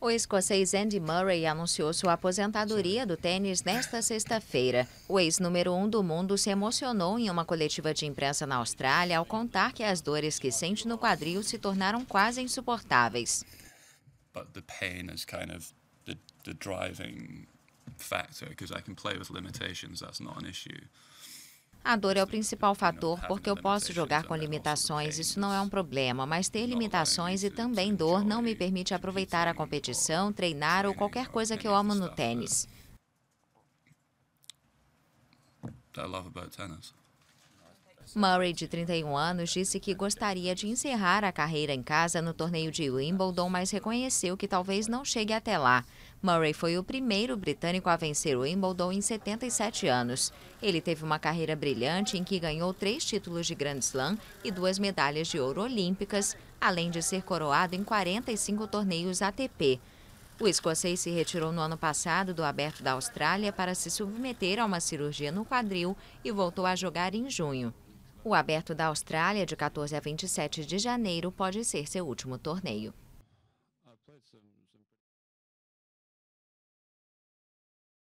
O escocês Andy Murray anunciou sua aposentadoria do tênis nesta sexta-feira. O ex-número um do mundo se emocionou em uma coletiva de imprensa na Austrália ao contar que as dores que sente no quadril se tornaram quase insuportáveis. But the pain is kind of the, the driving factor because I can play with limitations, that's not an issue. A dor é o principal fator porque eu é posso jogar com limitações, isso não é um problema, mas ter limitações e é também dor não me permite aproveitar a competição, treinar ou qualquer coisa é que eu amo no tênis. I love about tennis. Murray, de 31 anos, disse que gostaria de encerrar a carreira em casa no torneio de Wimbledon, mas reconheceu que talvez não chegue até lá. Murray foi o primeiro britânico a vencer o Wimbledon em 77 anos. Ele teve uma carreira brilhante em que ganhou três títulos de Grand Slam e duas medalhas de ouro olímpicas, além de ser coroado em 45 torneios ATP. O escocês se retirou no ano passado do Aberto da Austrália para se submeter a uma cirurgia no quadril e voltou a jogar em junho. O Aberto da Austrália, de 14 a 27 de janeiro, pode ser seu último torneio.